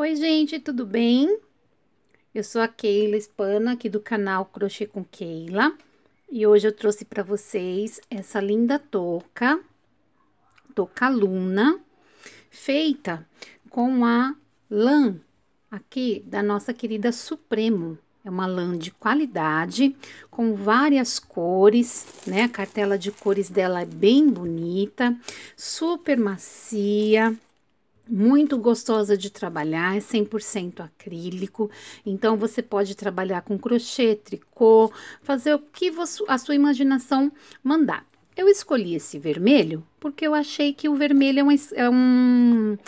Oi, gente, tudo bem? Eu sou a Keila Espana, aqui do canal Crochê com Keila. E hoje eu trouxe para vocês essa linda touca, touca luna, feita com a lã aqui da nossa querida Supremo. É uma lã de qualidade, com várias cores, né? A cartela de cores dela é bem bonita, super macia, muito gostosa de trabalhar, é 100% acrílico, então você pode trabalhar com crochê, tricô, fazer o que a sua imaginação mandar. Eu escolhi esse vermelho porque eu achei que o vermelho é, uma, é um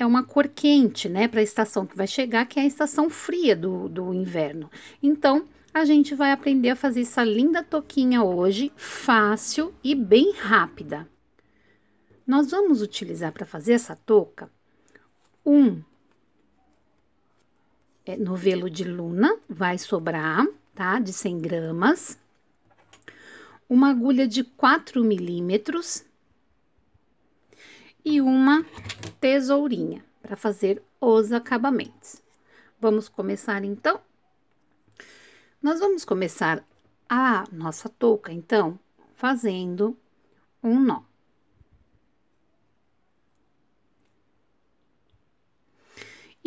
é uma cor quente, né, para a estação que vai chegar, que é a estação fria do, do inverno. Então, a gente vai aprender a fazer essa linda toquinha hoje, fácil e bem rápida. Nós vamos utilizar para fazer essa touca um é, novelo de luna, vai sobrar, tá? De 100 gramas. Uma agulha de 4 milímetros. E uma tesourinha para fazer os acabamentos. Vamos começar então? Nós vamos começar a nossa touca, então, fazendo um nó.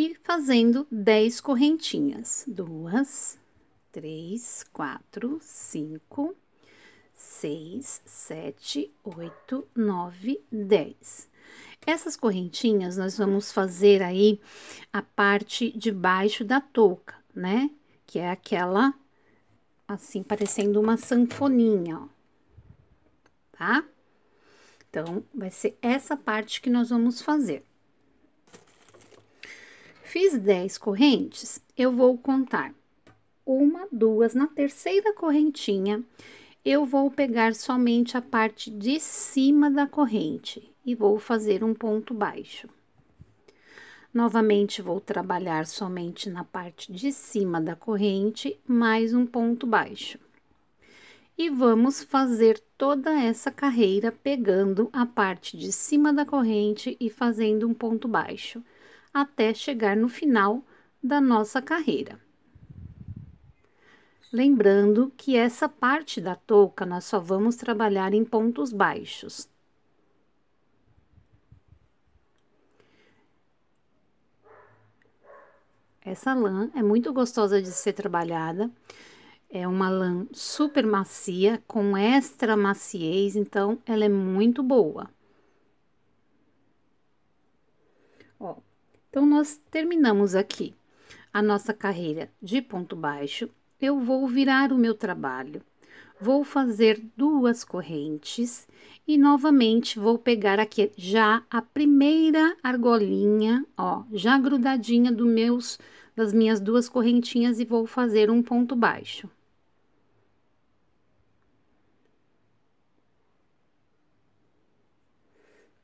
e fazendo 10 correntinhas. Duas, três, quatro, cinco, seis, sete, oito, nove, dez. Essas correntinhas nós vamos fazer aí a parte de baixo da touca, né? Que é aquela assim parecendo uma sanfoninha, ó. Tá? Então, vai ser essa parte que nós vamos fazer. Fiz 10 correntes, eu vou contar uma, duas. Na terceira correntinha, eu vou pegar somente a parte de cima da corrente e vou fazer um ponto baixo. Novamente, vou trabalhar somente na parte de cima da corrente, mais um ponto baixo. E vamos fazer toda essa carreira pegando a parte de cima da corrente e fazendo um ponto baixo até chegar no final da nossa carreira. Lembrando que essa parte da touca nós só vamos trabalhar em pontos baixos. Essa lã é muito gostosa de ser trabalhada. É uma lã super macia, com extra maciez, então ela é muito boa. Então, nós terminamos aqui a nossa carreira de ponto baixo. Eu vou virar o meu trabalho, vou fazer duas correntes e novamente vou pegar aqui já a primeira argolinha, ó, já grudadinha do meus das minhas duas correntinhas e vou fazer um ponto baixo.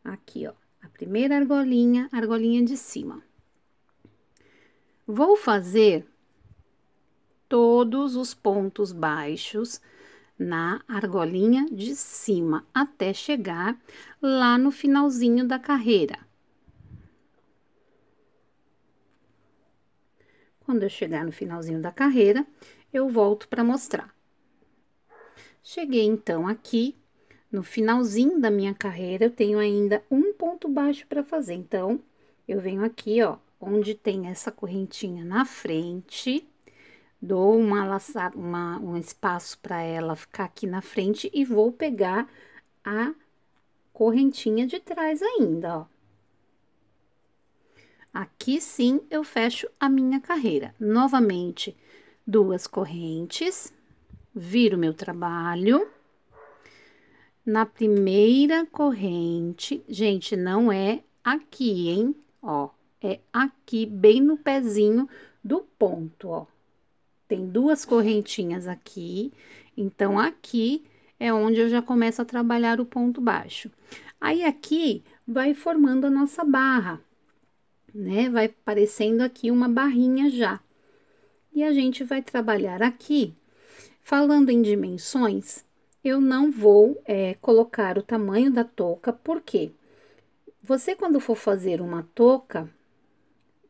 Aqui, ó. Primeira argolinha, argolinha de cima. Vou fazer todos os pontos baixos na argolinha de cima até chegar lá no finalzinho da carreira. Quando eu chegar no finalzinho da carreira, eu volto para mostrar. Cheguei então aqui, no finalzinho da minha carreira, eu tenho ainda um ponto baixo para fazer. Então, eu venho aqui, ó, onde tem essa correntinha na frente, dou uma laçada, uma, um espaço para ela ficar aqui na frente e vou pegar a correntinha de trás ainda, ó. Aqui sim eu fecho a minha carreira. Novamente, duas correntes, viro meu trabalho na primeira corrente. Gente, não é aqui, hein? Ó, é aqui, bem no pezinho do ponto, ó. Tem duas correntinhas aqui, então aqui é onde eu já começo a trabalhar o ponto baixo. Aí aqui vai formando a nossa barra, né? Vai parecendo aqui uma barrinha já. E a gente vai trabalhar aqui, falando em dimensões, eu não vou é, colocar o tamanho da touca, porque você quando for fazer uma touca,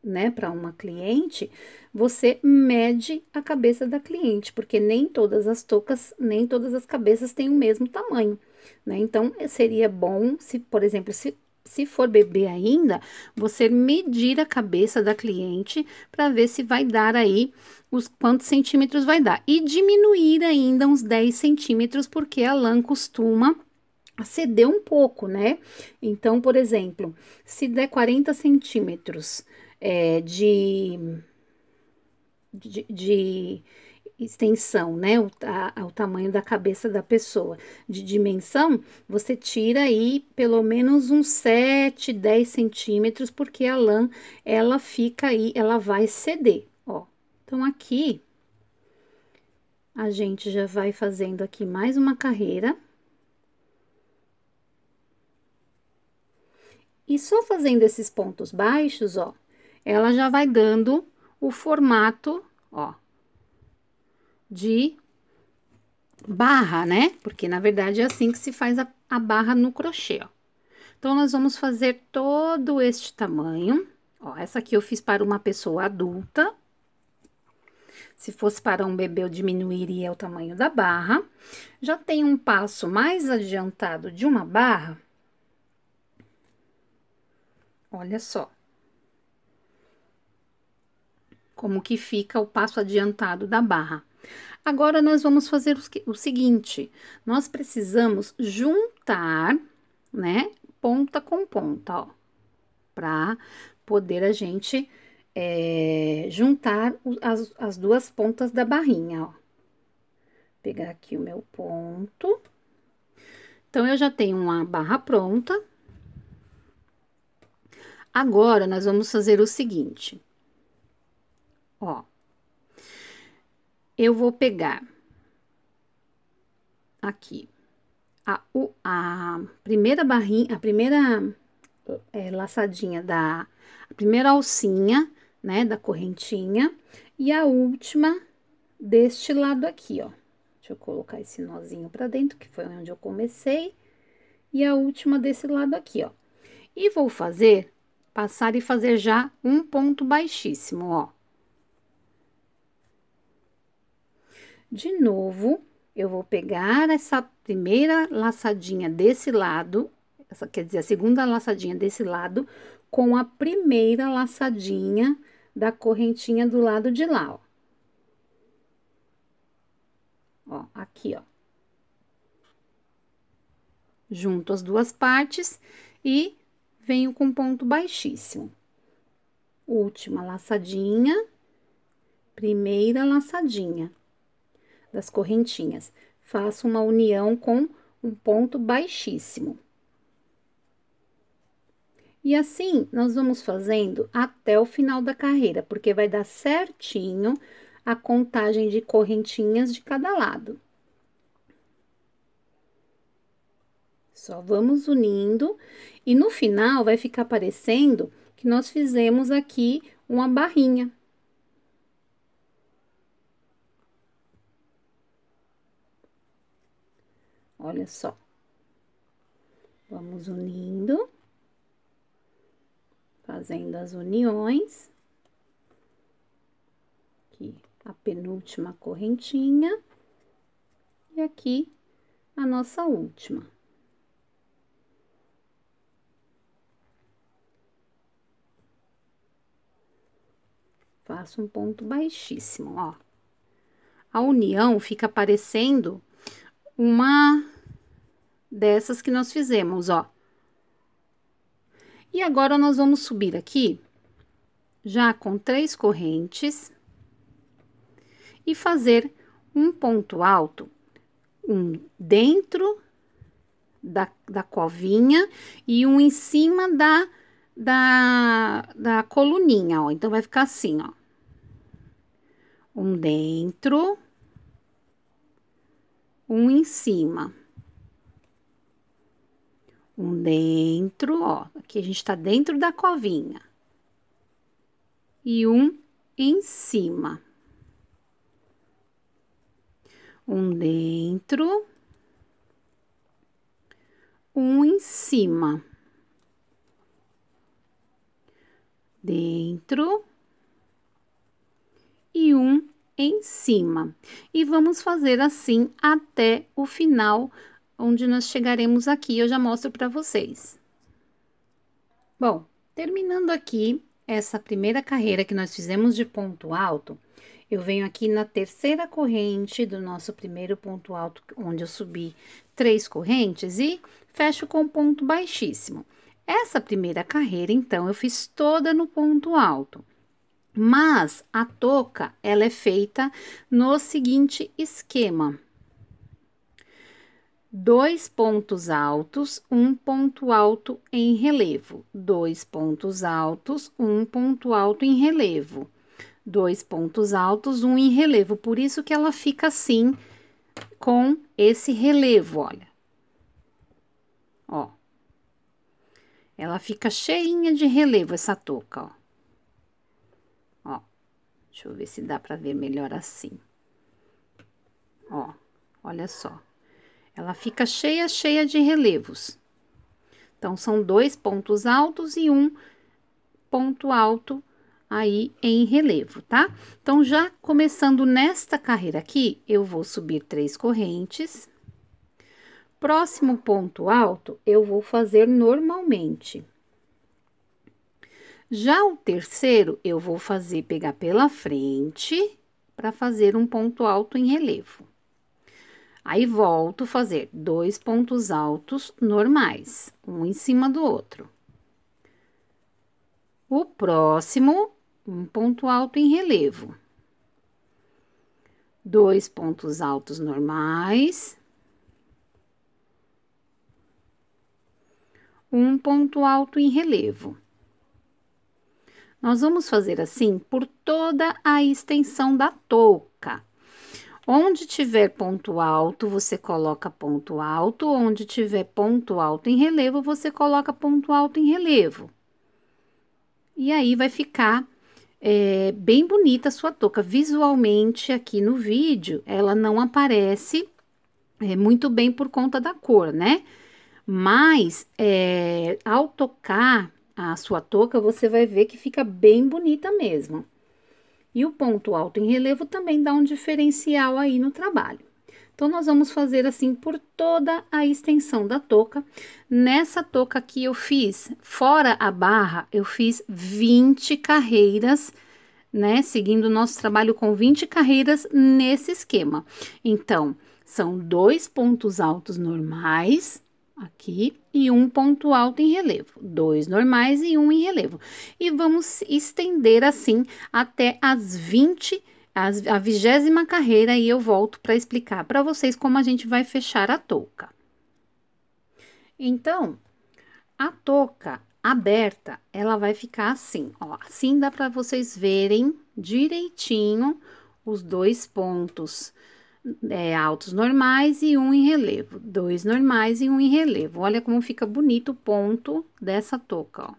né, para uma cliente, você mede a cabeça da cliente, porque nem todas as toucas, nem todas as cabeças têm o mesmo tamanho, né? Então, seria bom se, por exemplo, se se for bebê ainda, você medir a cabeça da cliente para ver se vai dar aí os quantos centímetros vai dar. E diminuir ainda uns 10 centímetros, porque a lã costuma ceder um pouco, né? Então, por exemplo, se der 40 centímetros é, de, de, de extensão, né? O, a, o tamanho da cabeça da pessoa. De dimensão, você tira aí pelo menos uns 7, 10 centímetros, porque a lã, ela fica aí, ela vai ceder, ó. Então, aqui, a gente já vai fazendo aqui mais uma carreira. E só fazendo esses pontos baixos, ó, ela já vai dando o formato, ó, de barra, né? Porque, na verdade, é assim que se faz a, a barra no crochê, ó. Então, nós vamos fazer todo este tamanho. Ó, essa aqui eu fiz para uma pessoa adulta. Se fosse para um bebê, eu diminuiria o tamanho da barra. Já tem um passo mais adiantado de uma barra. Olha só. Como que fica o passo adiantado da barra. Agora nós vamos fazer o seguinte: nós precisamos juntar, né, ponta com ponta, ó, para poder a gente é, juntar as, as duas pontas da barrinha, ó. Pegar aqui o meu ponto. Então, eu já tenho uma barra pronta. Agora, nós vamos fazer o seguinte. Ó, eu vou pegar aqui a, a primeira barrinha, a primeira é, laçadinha da a primeira alcinha, né, da correntinha, e a última deste lado aqui, ó. Deixa eu colocar esse nozinho para dentro, que foi onde eu comecei, e a última desse lado aqui, ó. E vou fazer, passar e fazer já um ponto baixíssimo, ó. De novo, eu vou pegar essa primeira laçadinha desse lado, essa quer dizer a segunda laçadinha desse lado, com a primeira laçadinha da correntinha do lado de lá, ó. Ó, aqui, ó. Junto as duas partes e venho com ponto baixíssimo. Última laçadinha, primeira laçadinha das correntinhas. Faço uma união com um ponto baixíssimo. E assim, nós vamos fazendo até o final da carreira, porque vai dar certinho a contagem de correntinhas de cada lado. Só vamos unindo e no final vai ficar parecendo que nós fizemos aqui uma barrinha, olha só. Vamos unindo, fazendo as uniões. Aqui, a penúltima correntinha. E aqui, a nossa última. Faço um ponto baixíssimo, ó. A união fica parecendo uma dessas que nós fizemos, ó. E agora, nós vamos subir aqui, já com três correntes, e fazer um ponto alto, um dentro da, da covinha e um em cima da, da, da coluninha, ó. Então, vai ficar assim, ó. Um dentro, um em cima. Um dentro, ó. Aqui a gente tá dentro da covinha. E um em cima. Um dentro. Um em cima. Dentro. E um em cima. E vamos fazer assim até o final onde nós chegaremos aqui, eu já mostro para vocês. Bom, terminando aqui essa primeira carreira que nós fizemos de ponto alto, eu venho aqui na terceira corrente do nosso primeiro ponto alto, onde eu subi três correntes e fecho com um ponto baixíssimo. Essa primeira carreira, então, eu fiz toda no ponto alto. Mas a touca, ela é feita no seguinte esquema dois pontos altos, um ponto alto em relevo, dois pontos altos, um ponto alto em relevo, dois pontos altos, um em relevo. Por isso que ela fica assim com esse relevo, olha. Ó. Ela fica cheinha de relevo essa touca, ó. Ó. Deixa eu ver se dá para ver melhor assim. Ó. Olha só. Ela fica cheia, cheia de relevos. Então, são dois pontos altos e um ponto alto aí em relevo, tá? Então, já começando nesta carreira aqui, eu vou subir três correntes. Próximo ponto alto, eu vou fazer normalmente. Já o terceiro, eu vou fazer pegar pela frente para fazer um ponto alto em relevo. Aí volto a fazer dois pontos altos normais, um em cima do outro. O próximo, um ponto alto em relevo. Dois pontos altos normais. Um ponto alto em relevo. Nós vamos fazer assim por toda a extensão da touca. Onde tiver ponto alto, você coloca ponto alto. Onde tiver ponto alto em relevo, você coloca ponto alto em relevo. E aí vai ficar é, bem bonita a sua touca. Visualmente, aqui no vídeo, ela não aparece é, muito bem por conta da cor, né? Mas, é, ao tocar a sua touca, você vai ver que fica bem bonita mesmo. E o ponto alto em relevo também dá um diferencial aí no trabalho. Então, nós vamos fazer assim por toda a extensão da touca. Nessa touca aqui, eu fiz, fora a barra, eu fiz 20 carreiras, né? Seguindo o nosso trabalho com 20 carreiras nesse esquema. Então, são dois pontos altos normais, aqui e um ponto alto em relevo, dois normais e um em relevo. E vamos estender assim até as 20 as, a vigésima carreira e eu volto para explicar para vocês como a gente vai fechar a touca. Então, a touca aberta, ela vai ficar assim, ó, assim dá para vocês verem direitinho os dois pontos é, altos normais e um em relevo, dois normais e um em relevo. Olha como fica bonito o ponto dessa touca, ó.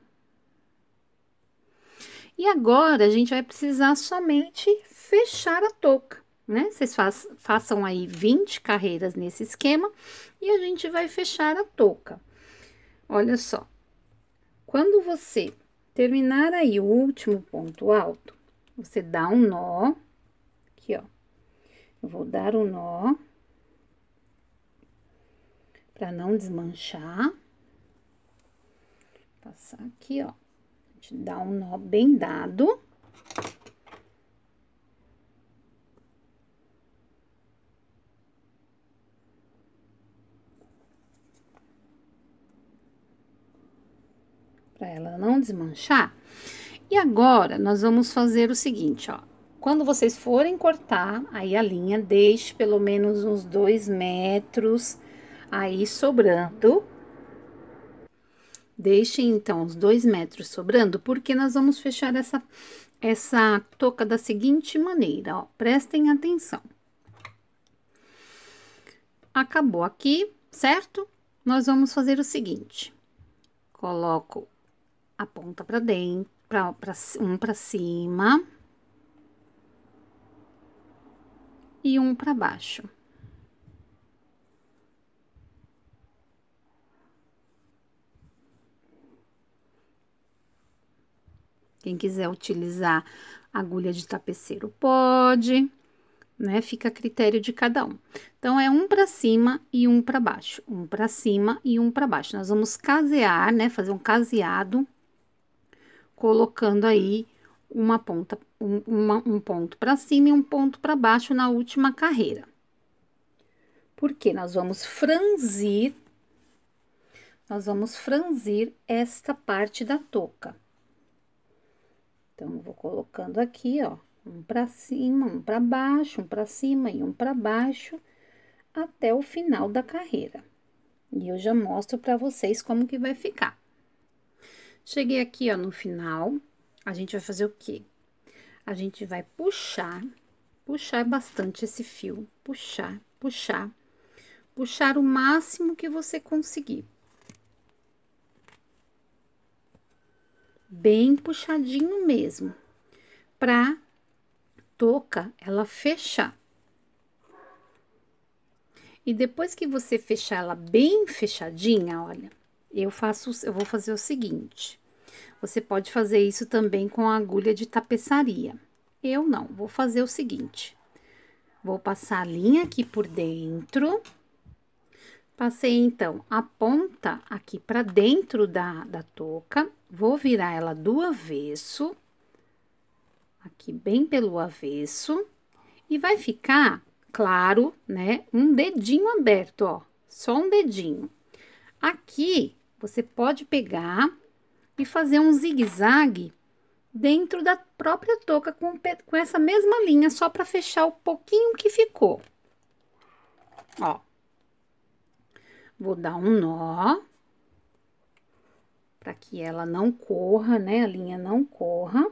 E agora, a gente vai precisar somente fechar a touca, né? Vocês façam aí 20 carreiras nesse esquema e a gente vai fechar a touca. Olha só, quando você terminar aí o último ponto alto, você dá um nó, aqui, ó Vou dar um nó para não desmanchar. Passar aqui, ó. A gente dá um nó bem dado. Para ela não desmanchar. E agora, nós vamos fazer o seguinte, ó. Quando vocês forem cortar aí a linha, deixe pelo menos uns dois metros aí sobrando. Deixe então os dois metros sobrando, porque nós vamos fechar essa, essa touca da seguinte maneira, ó. Prestem atenção. Acabou aqui, certo? Nós vamos fazer o seguinte. Coloco a ponta para dentro, pra, pra, um para cima e um para baixo. Quem quiser utilizar agulha de tapeceiro pode, né? Fica a critério de cada um. Então é um para cima e um para baixo, um para cima e um para baixo. Nós vamos casear, né? Fazer um caseado colocando aí uma ponta, um, uma, um ponto para cima e um ponto para baixo na última carreira. Porque nós vamos franzir, nós vamos franzir esta parte da touca. Então, eu vou colocando aqui, ó, um para cima, um para baixo, um para cima e um para baixo, até o final da carreira. E eu já mostro para vocês como que vai ficar. Cheguei aqui, ó, no final, a gente vai fazer o quê? A gente vai puxar, puxar bastante esse fio, puxar, puxar, puxar o máximo que você conseguir. Bem puxadinho mesmo, pra touca ela fechar. E depois que você fechar ela bem fechadinha, olha, eu faço, eu vou fazer o seguinte. Você pode fazer isso também com a agulha de tapeçaria. Eu não, vou fazer o seguinte. Vou passar a linha aqui por dentro. Passei, então, a ponta aqui para dentro da, da touca. Vou virar ela do avesso. Aqui, bem pelo avesso. E vai ficar, claro, né, um dedinho aberto, ó. Só um dedinho. Aqui, você pode pegar e fazer um zigue-zague dentro da própria touca com, com essa mesma linha, só para fechar o pouquinho que ficou. Ó. Vou dar um nó, para que ela não corra, né? A linha não corra.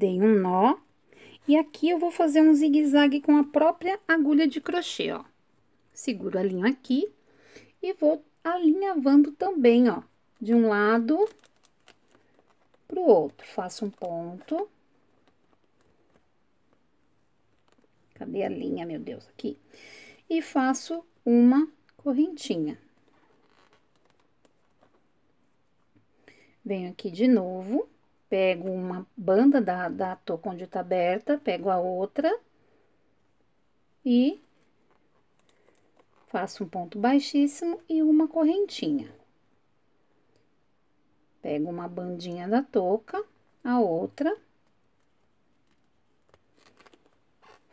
dei um nó, e aqui eu vou fazer um zigue-zague com a própria agulha de crochê, ó. Seguro a linha aqui e vou alinhavando também, ó, de um lado pro outro. Faço um ponto. Cadê a linha, meu Deus, aqui? E faço uma correntinha. Venho aqui de novo pego uma banda da, da está aberta, pego a outra e faço um ponto baixíssimo e uma correntinha. Pego uma bandinha da touca, a outra,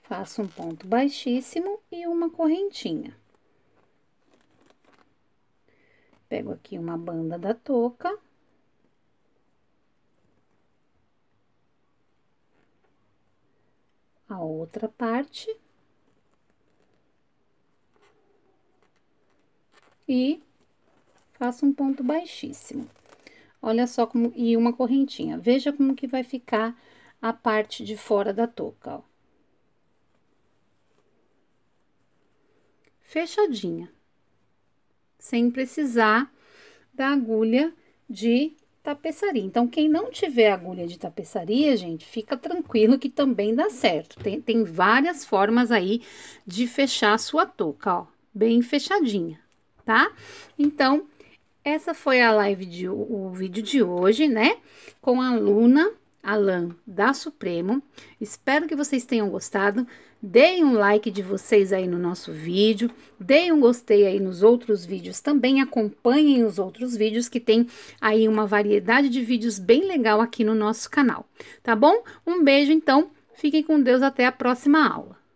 faço um ponto baixíssimo e uma correntinha. Pego aqui uma banda da touca, outra parte. E faço um ponto baixíssimo. Olha só como... E uma correntinha. Veja como que vai ficar a parte de fora da touca, ó. Fechadinha. Sem precisar da agulha de tapeçaria. Então, quem não tiver agulha de tapeçaria, gente, fica tranquilo que também dá certo. Tem, tem várias formas aí de fechar a sua touca, ó, bem fechadinha, tá? Então, essa foi a live de o vídeo de hoje, né? Com a Luna. Alan da Supremo. Espero que vocês tenham gostado. Deem um like de vocês aí no nosso vídeo, deem um gostei aí nos outros vídeos também, acompanhem os outros vídeos que tem aí uma variedade de vídeos bem legal aqui no nosso canal, tá bom? Um beijo então, fiquem com Deus até a próxima aula.